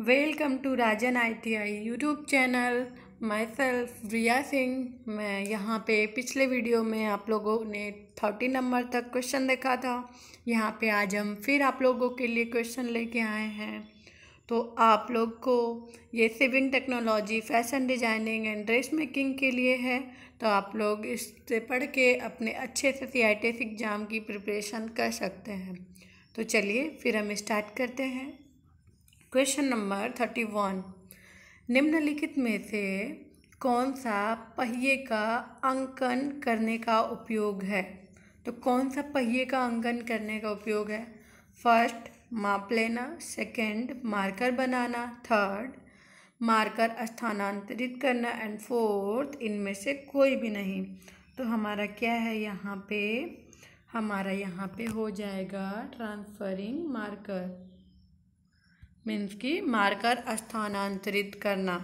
welcome to Rajan ITI YouTube channel myself Riya Singh मैं यहाँ पे पिछले वीडियो में आप लोगों ने थर्टी नंबर तक क्वेश्चन देखा था यहाँ पे आज हम फिर आप लोगों के लिए क्वेश्चन लेके आए हैं तो आप लोग को ये sewing technology fashion designing and dress making के लिए है तो आप लोग इससे पढ़ के अपने अच्छे से सी आई एग्ज़ाम की प्रिपरेशन कर सकते हैं तो चलिए फिर हम स्टार्ट करते हैं क्वेश्चन नंबर थर्टी वन निम्नलिखित में से कौन सा पहिए का अंकन करने का उपयोग है तो कौन सा पहिए का अंकन करने का उपयोग है फर्स्ट माप लेना सेकंड मार्कर बनाना थर्ड मार्कर स्थानांतरित करना एंड फोर्थ इनमें से कोई भी नहीं तो हमारा क्या है यहाँ पे हमारा यहाँ पे हो जाएगा ट्रांसफरिंग मार्कर मीन्स कि मारकर स्थानांतरित करना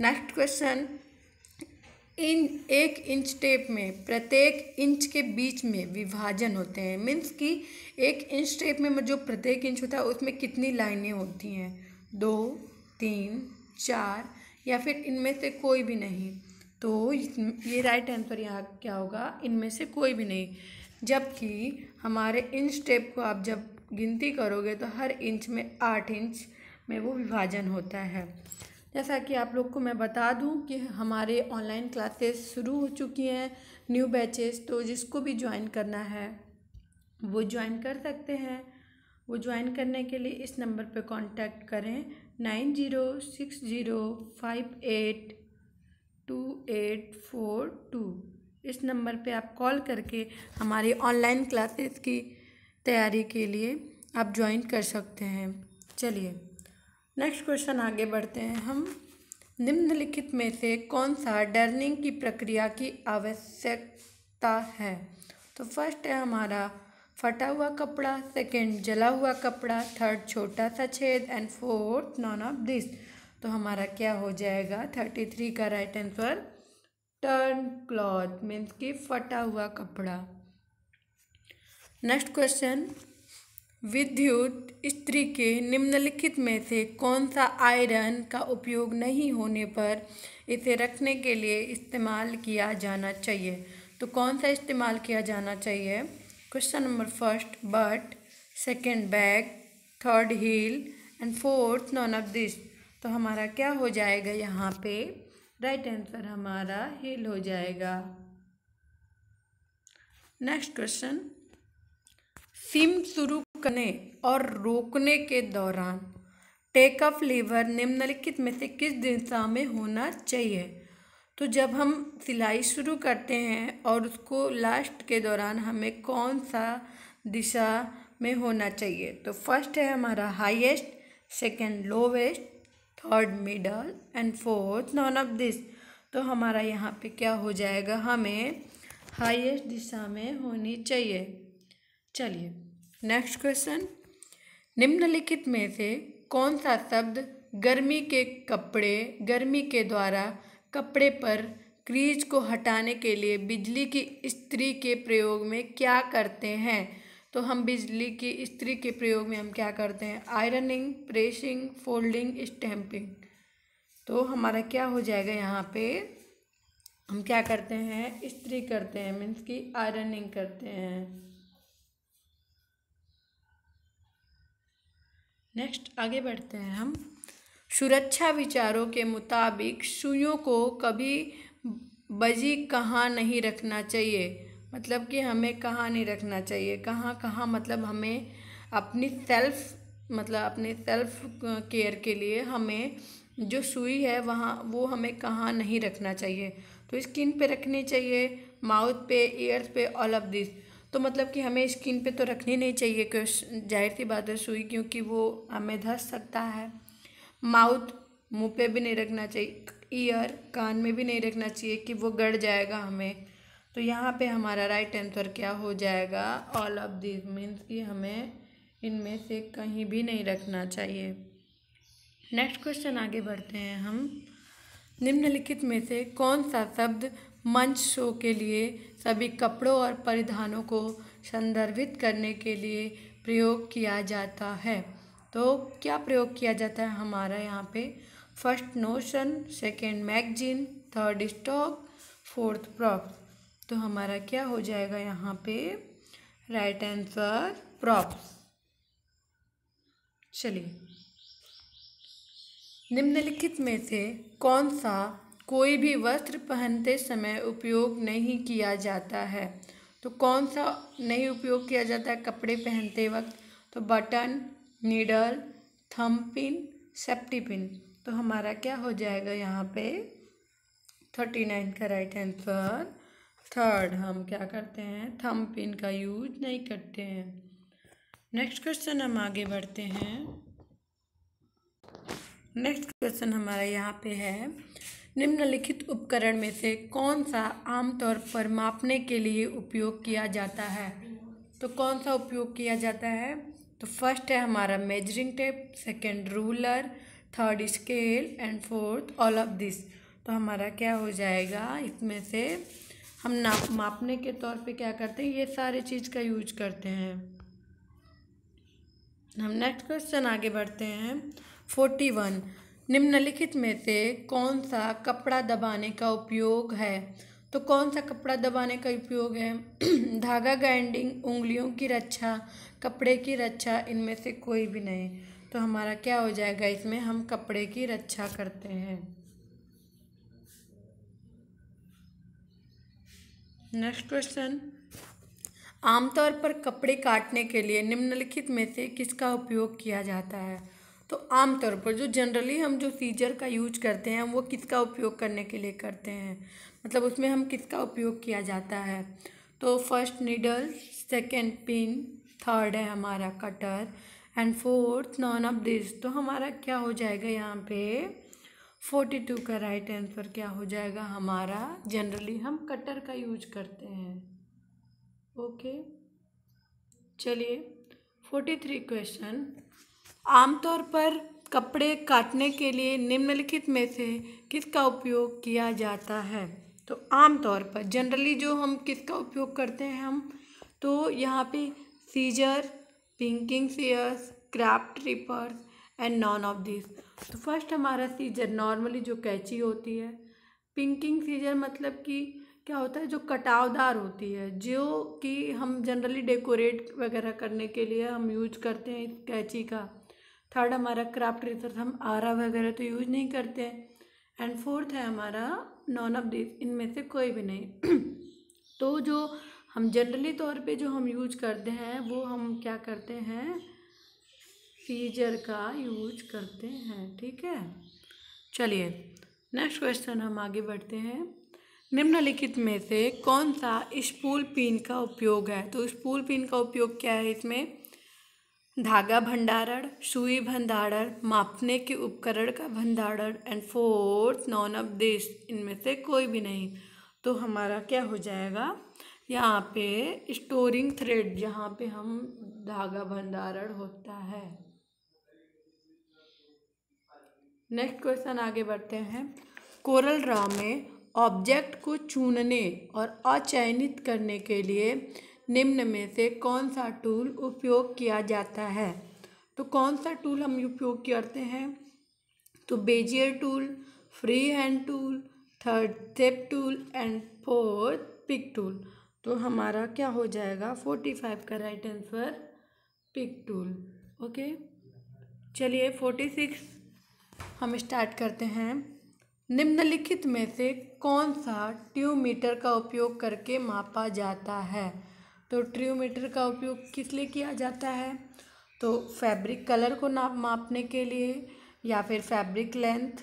नेक्स्ट क्वेश्चन इन एक इंच टेप में प्रत्येक इंच के बीच में विभाजन होते हैं मीन्स कि एक इंच टेप में जो प्रत्येक इंच होता है उसमें कितनी लाइनें होती हैं दो तीन चार या फिर इनमें से कोई भी नहीं तो ये राइट आंसर यहाँ क्या होगा इनमें से कोई भी नहीं जबकि हमारे इंच टेप को आप जब गिनती करोगे तो हर इंच में आठ इंच में वो विभाजन होता है जैसा कि आप लोग को मैं बता दूं कि हमारे ऑनलाइन क्लासेस शुरू हो चुकी हैं न्यू बैचेस तो जिसको भी ज्वाइन करना है वो ज्वाइन कर सकते हैं वो ज्वाइन करने के लिए इस नंबर पर कांटेक्ट करें nine zero six zero five eight two eight four two इस नंबर पे आप कॉल करके हमारी ऑनलाइन क्लासेस की तैयारी के लिए आप ज्वाइन कर सकते हैं चलिए नेक्स्ट क्वेश्चन आगे बढ़ते हैं हम निम्नलिखित में से कौन सा डर्निंग की प्रक्रिया की आवश्यकता है तो फर्स्ट है हमारा फटा हुआ कपड़ा सेकंड जला हुआ कपड़ा थर्ड छोटा सा छेद and fourth none of this तो हमारा क्या हो जाएगा थर्टी थ्री का right answer torn cloth means कि फटा हुआ कपड़ा नेक्स्ट क्वेश्चन विद्युत स्त्री के निम्नलिखित में से कौन सा आयरन का उपयोग नहीं होने पर इसे रखने के लिए इस्तेमाल किया जाना चाहिए तो कौन सा इस्तेमाल किया जाना चाहिए question number first but second bag third heel and fourth none of this तो हमारा क्या हो जाएगा यहाँ पे राइट right आंसर हमारा हील हो जाएगा नेक्स्ट क्वेश्चन सिम शुरू करने और रोकने के दौरान टेक ऑफ लीवर निम्नलिखित में से किस दिशा में होना चाहिए तो जब हम सिलाई शुरू करते हैं और उसको लास्ट के दौरान हमें कौन सा दिशा में होना चाहिए तो फर्स्ट है हमारा highest second lowest third middle and fourth none of this तो हमारा यहाँ पे क्या हो जाएगा हमें हाईएस्ट दिशा में होनी चाहिए चलिए नेक्स्ट क्वेश्चन निम्नलिखित में से कौन सा शब्द गर्मी के कपड़े गर्मी के द्वारा कपड़े पर क्रीज को हटाने के लिए बिजली की स्त्री के प्रयोग में क्या करते हैं तो हम बिजली की स्त्री के प्रयोग में हम क्या करते हैं आयरनिंग प्रेसिंग फोल्डिंग स्टैम्पिंग तो हमारा क्या हो जाएगा यहाँ पे हम क्या करते हैं इस्त्री करते हैं मीन्स की आयरनिंग करते हैं नेक्स्ट आगे बढ़ते हैं हम सुरक्षा विचारों के मुताबिक सुइयों को कभी बजी कहाँ नहीं रखना चाहिए मतलब कि हमें कहाँ नहीं रखना चाहिए कहाँ कहाँ मतलब हमें अपनी सेल्फ मतलब अपने सेल्फ केयर के लिए हमें जो सुई है वहाँ वो हमें कहाँ नहीं रखना चाहिए तो स्किन पे रखनी चाहिए माउथ पे ईयर्स पे ऑल ऑफ दिस तो मतलब कि हमें स्किन पे तो रखनी नहीं चाहिए क्यों जाहिर सी बात है सुई क्योंकि वो हमें धस सकता है माउथ मुंह पे भी नहीं रखना चाहिए ईयर कान में भी नहीं रखना चाहिए कि वो गड़ जाएगा हमें तो यहाँ पे हमारा राइट आंसर क्या हो जाएगा ऑल ऑफ दिस मीन्स कि हमें इनमें से कहीं भी नहीं रखना चाहिए नेक्स्ट क्वेश्चन आगे बढ़ते हैं हम निम्नलिखित में से कौन सा शब्द मंच शो के लिए सभी कपड़ों और परिधानों को संदर्भित करने के लिए प्रयोग किया जाता है तो क्या प्रयोग किया जाता है हमारा यहाँ पे first notion second magazine third stock fourth prop तो हमारा क्या हो जाएगा यहाँ पे राइट आंसर प्रॉप चलिए निम्नलिखित में से कौन सा कोई भी वस्त्र पहनते समय उपयोग नहीं किया जाता है तो कौन सा नहीं उपयोग किया जाता है कपड़े पहनते वक्त तो button needle thumb pin safety pin तो हमारा क्या हो जाएगा यहाँ पे थर्टी नाइन का राइट आंसर थर्ड हम क्या करते हैं थम पिन का यूज नहीं करते हैं नेक्स्ट क्वेश्चन हम आगे बढ़ते हैं नेक्स्ट क्वेश्चन हमारा यहाँ पे है निम्नलिखित उपकरण में से कौन सा आमतौर पर मापने के लिए उपयोग किया जाता है तो कौन सा उपयोग किया जाता है तो फर्स्ट है हमारा measuring tape second ruler third scale and fourth all of this तो हमारा क्या हो जाएगा इसमें से हम नाप मापने के तौर पे क्या करते हैं ये सारे चीज़ का यूज करते हैं हम नेक्स्ट क्वेश्चन आगे बढ़ते हैं फोर्टी वन निम्नलिखित में से कौन सा कपड़ा दबाने का उपयोग है तो कौन सा कपड़ा दबाने का उपयोग है धागा गाइंडिंग उंगलियों की रक्षा कपड़े की रक्षा इनमें से कोई भी नहीं तो हमारा क्या हो जाएगा इसमें हम कपड़े की रक्षा करते हैं नेक्स्ट क्वेश्चन आमतौर पर कपड़े काटने के लिए निम्नलिखित में से किसका उपयोग किया जाता है तो आमतौर पर जो जनरली हम जो सीजर का यूज करते हैं वो किसका उपयोग करने के लिए करते हैं मतलब उसमें हम किसका उपयोग किया जाता है तो first needle second pin third है हमारा cutter and fourth none of this तो हमारा क्या हो जाएगा यहाँ पे फोर्टी टू का राइट आंसर क्या हो जाएगा हमारा जनरली हम कटर का यूज करते हैं ओके चलिए फोर्टी थ्री क्वेश्चन आमतौर पर कपड़े काटने के लिए निम्नलिखित में से किसका उपयोग किया जाता है तो आमतौर पर जनरली जो हम किसका उपयोग करते हैं हम तो यहाँ पे scissor pinking shears craft rippers and none of this तो फर्स्ट हमारा सीजर नॉर्मली जो कैची होती है पिंकिंग सीजर मतलब कि क्या होता है जो कटावदार होती है जो कि हम जनरली डेकोरेट वगैरह करने के लिए हम यूज करते हैं इस कैची का थर्ड हमारा क्राफ्ट रिसर्च हम आरा वगैरह तो यूज नहीं करते हैं एंड फोर्थ है हमारा नॉन ऑफ दिस इनमें से कोई भी नहीं तो जो हम जनरली तौर पे जो हम यूज करते हैं वो हम क्या करते हैं सीजर का यूज करते हैं ठीक है चलिए नेक्स्ट क्वेश्चन हम आगे बढ़ते हैं निम्नलिखित में से कौन सा स्पूल पिन का उपयोग है तो स्पूल पिन का उपयोग क्या है इसमें धागा भंडारण सुई भंडारण मापने के उपकरण का भंडारण एंड फोर्थ नॉन ऑफ देश इनमें से कोई भी नहीं तो हमारा क्या हो जाएगा यहाँ पे स्टोरिंग थ्रेड जहाँ पे हम धागा भंडारण होता है नेक्स्ट क्वेश्चन आगे बढ़ते हैं कोरल रॉ में ऑब्जेक्ट को चुनने और अचयनित करने के लिए निम्न में से कौन सा टूल उपयोग किया जाता है तो कौन सा टूल हम उपयोग करते हैं तो bezier tool free hand tool third step tool and fourth pick tool तो हमारा क्या हो जाएगा फोर्टी फाइव का right answer pick tool okay चलिए फोर्टी सिक्स हम स्टार्ट करते हैं निम्नलिखित में से कौन सा ट्यूमीटर का उपयोग करके मापा जाता है तो ट्रियोमीटर का उपयोग किस लिए किया जाता है तो फैब्रिक कलर को नाप मापने के लिए या फिर fabric length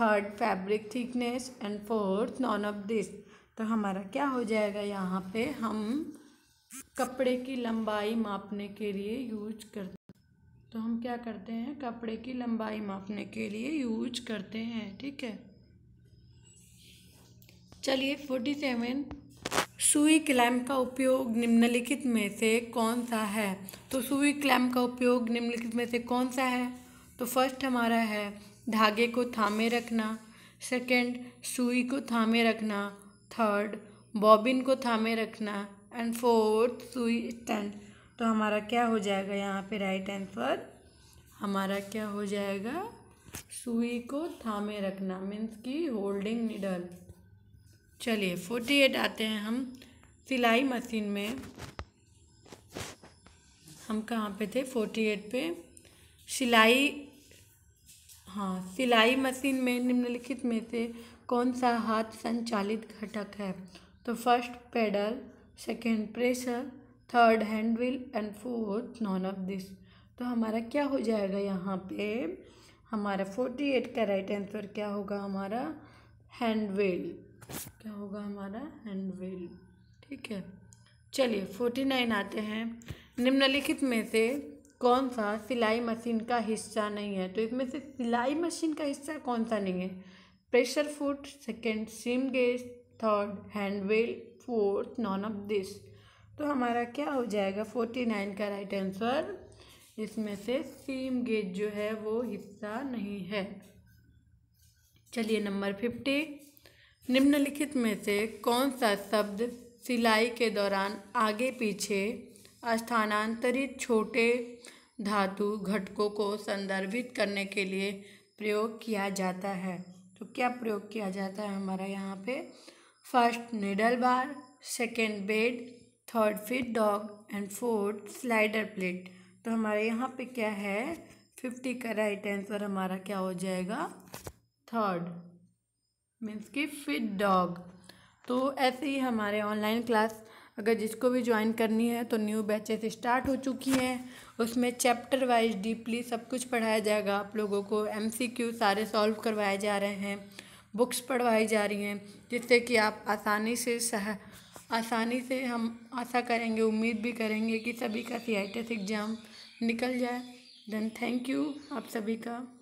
third fabric thickness and fourth none of this तो हमारा क्या हो जाएगा यहाँ पे हम कपड़े की लंबाई मापने के लिए यूज करते तो हम क्या करते हैं कपड़े की लंबाई मापने के लिए यूज करते हैं ठीक है चलिए फोर्टी सेवन सुई क्लैम्प का उपयोग निम्नलिखित में से कौन सा है तो सुई क्लैम्प का उपयोग निम्नलिखित में से कौन सा है तो फर्स्ट हमारा है धागे को थामे रखना सेकंड सुई को थामे रखना थर्ड बॉबिन को थामे रखना एंड फोर्थ सुई स्टैंड तो हमारा क्या हो जाएगा यहाँ पे राइट आंसर हमारा क्या हो जाएगा सुई को थामे रखना मीन्स की होल्डिंग निडल चलिए फोर्टी एट आते हैं हम सिलाई मशीन में हम कहाँ पे थे फोर्टी एट पे सिलाई हाँ सिलाई मशीन में निम्नलिखित में से कौन सा हाथ संचालित घटक है तो first pedal second pressure third hand wheel and fourth none of this तो हमारा क्या हो जाएगा यहाँ पे हमारा फोर्टी एट का राइट आंसर क्या होगा हमारा हैंड व्हील क्या होगा हमारा एंड वेल ठीक है चलिए फोर्टी नाइन आते हैं निम्नलिखित में से कौन सा सिलाई मशीन का हिस्सा नहीं है तो इसमें से सिलाई मशीन का हिस्सा कौन सा नहीं है pressure foot second seam gauge third hand wheel fourth none of this तो हमारा क्या हो जाएगा फोर्टी नाइन का राइट आंसर इसमें से सिम गेज जो है वो हिस्सा नहीं है चलिए नंबर फिफ्टी निम्नलिखित में से कौन सा शब्द सिलाई के दौरान आगे पीछे स्थानांतरित छोटे धातु घटकों को संदर्भित करने के लिए प्रयोग किया जाता है तो क्या प्रयोग किया जाता है हमारा यहाँ पे first needle bar second bed third feed dog and fourth slider plate तो हमारे यहाँ पे क्या है फिफ्टी का राइट आंसर हमारा क्या हो जाएगा थर्ड मीन्स की फिट डॉग तो ऐसे ही हमारे ऑनलाइन क्लास अगर जिसको भी ज्वाइन करनी है तो न्यू बैचेस स्टार्ट हो चुकी हैं उसमें चैप्टर वाइज डीपली सब कुछ पढ़ाया जाएगा आप लोगों को क्यू सारे सॉल्व करवाए जा रहे हैं बुक्स पढ़वाई जा रही हैं जिससे कि आप आसानी से सह आसानी से हम आशा करेंगे उम्मीद भी करेंगे कि सभी का सी एग्ज़ाम निकल जाए देन थैंक यू आप सभी का